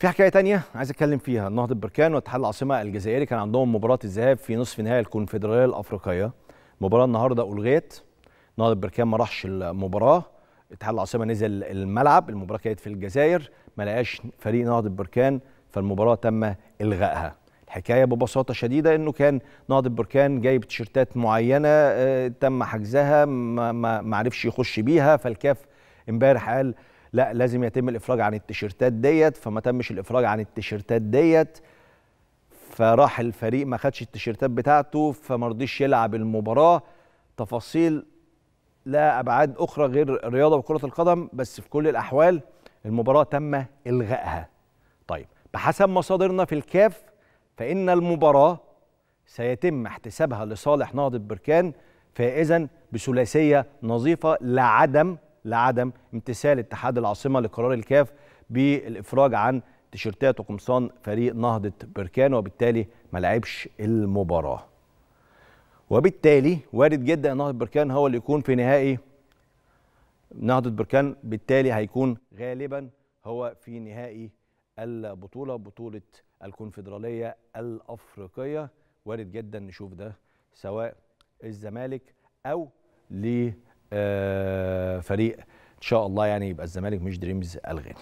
في حكايه تانية عايز اتكلم فيها النهضه بركان واتحاد العاصمه الجزائري كان عندهم مباراه الذهاب في نصف نهائي الكونفدراليه الافريقيه المباراه النهارده الغيت نهضه بركان ما راحش المباراه اتحاد العاصمه نزل الملعب المباراه كانت في الجزائر ما لقاش فريق نهضه بركان فالمباراه تم الغائها الحكايه ببساطه شديده انه كان نهضه بركان جايب تيشيرتات معينه آه، تم حجزها ما, ما عرفش يخش بيها فالكاف امبارح قال لا لازم يتم الافراج عن التيشيرتات ديت فما تمش الافراج عن التيشيرتات ديت فراح الفريق ما خدش التيشيرتات بتاعته فما رضيش يلعب المباراه تفاصيل لا ابعاد اخرى غير الرياضه وكره القدم بس في كل الاحوال المباراه تم الغائها طيب بحسب مصادرنا في الكاف فان المباراه سيتم احتسابها لصالح نهضه بركان فائزا بثلاثيه نظيفه لعدم لعدم امتثال اتحاد العاصمه لقرار الكاف بالافراج عن تيشيرتات وقمصان فريق نهضه بركان وبالتالي ما لعبش المباراه. وبالتالي وارد جدا ان نهضه بركان هو اللي يكون في نهائي نهضه بركان بالتالي هيكون غالبا هو في نهائي البطوله بطوله الكونفدراليه الافريقيه وارد جدا نشوف ده سواء الزمالك او ليه آه، فريق ان شاء الله يعني يبقى الزمالك مش دريمز الغاني